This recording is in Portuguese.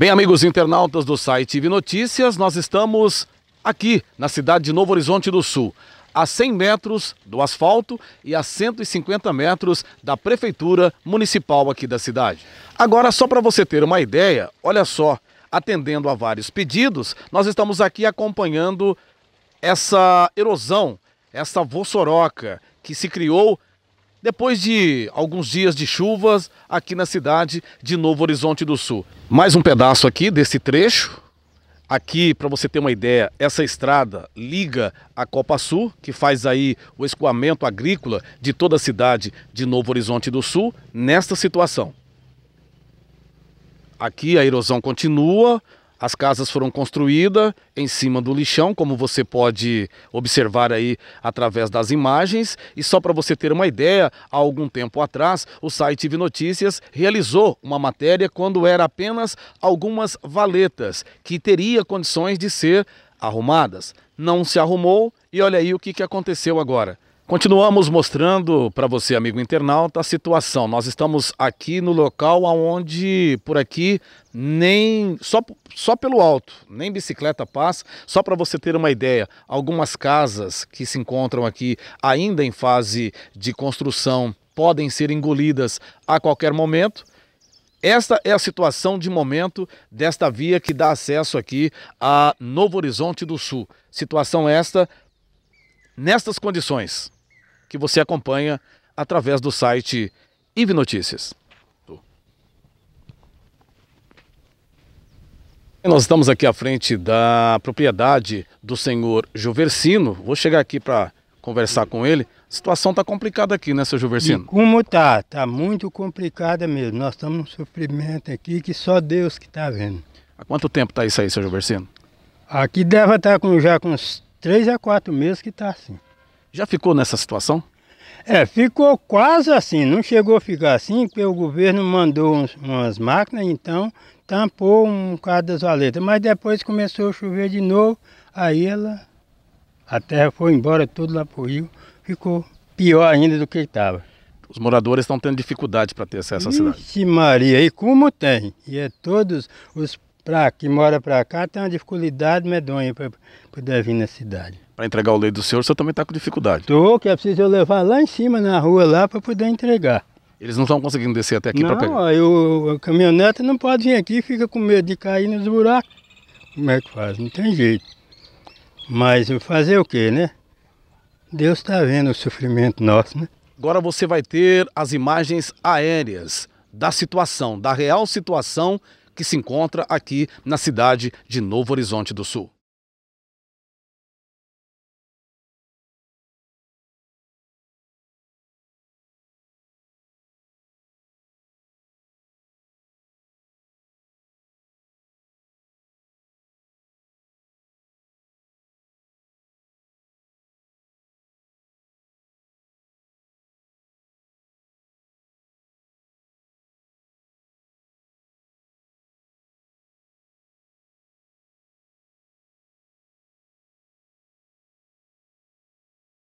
Bem, amigos internautas do site IV Notícias, nós estamos aqui na cidade de Novo Horizonte do Sul, a 100 metros do asfalto e a 150 metros da Prefeitura Municipal aqui da cidade. Agora, só para você ter uma ideia, olha só, atendendo a vários pedidos, nós estamos aqui acompanhando essa erosão, essa vossoroca que se criou depois de alguns dias de chuvas aqui na cidade de Novo Horizonte do Sul. Mais um pedaço aqui desse trecho. Aqui, para você ter uma ideia, essa estrada liga a Copa Sul, que faz aí o escoamento agrícola de toda a cidade de Novo Horizonte do Sul, nesta situação. Aqui a erosão continua, as casas foram construídas em cima do lixão, como você pode observar aí através das imagens. E só para você ter uma ideia, há algum tempo atrás, o site V Notícias realizou uma matéria quando era apenas algumas valetas que teria condições de ser arrumadas. Não se arrumou e olha aí o que aconteceu agora. Continuamos mostrando para você, amigo internauta, a situação. Nós estamos aqui no local onde por aqui nem só, só pelo alto, nem bicicleta passa. Só para você ter uma ideia, algumas casas que se encontram aqui ainda em fase de construção podem ser engolidas a qualquer momento. Esta é a situação de momento desta via que dá acesso aqui a Novo Horizonte do Sul. Situação esta nestas condições que você acompanha através do site IV Notícias. Nós estamos aqui à frente da propriedade do senhor Juversino. Vou chegar aqui para conversar com ele. A situação está complicada aqui, né, seu Juversino? E como tá? Tá muito complicada mesmo. Nós estamos num sofrimento aqui que só Deus que está vendo. Há quanto tempo está isso aí, seu Juversino? Aqui deve estar tá com, já com uns 3 a 4 meses que está assim. Já ficou nessa situação? É, ficou quase assim, não chegou a ficar assim, porque o governo mandou uns, umas máquinas, então tampou um bocado das valetas. Mas depois começou a chover de novo, aí ela, a terra foi embora tudo lá pro rio, ficou pior ainda do que estava. Os moradores estão tendo dificuldade para ter acesso à Ixi, Maria, e como tem? E é todos os pra, que mora para cá tem uma dificuldade medonha para poder vir na cidade. Para entregar o leite do senhor, o senhor também está com dificuldade? Estou, que é preciso eu levar lá em cima, na rua, lá, para poder entregar. Eles não estão conseguindo descer até aqui para pegar? Não, eu, a caminhonete não pode vir aqui, fica com medo de cair nos buracos. Como é que faz? Não tem jeito. Mas fazer o quê, né? Deus está vendo o sofrimento nosso, né? Agora você vai ter as imagens aéreas da situação, da real situação que se encontra aqui na cidade de Novo Horizonte do Sul.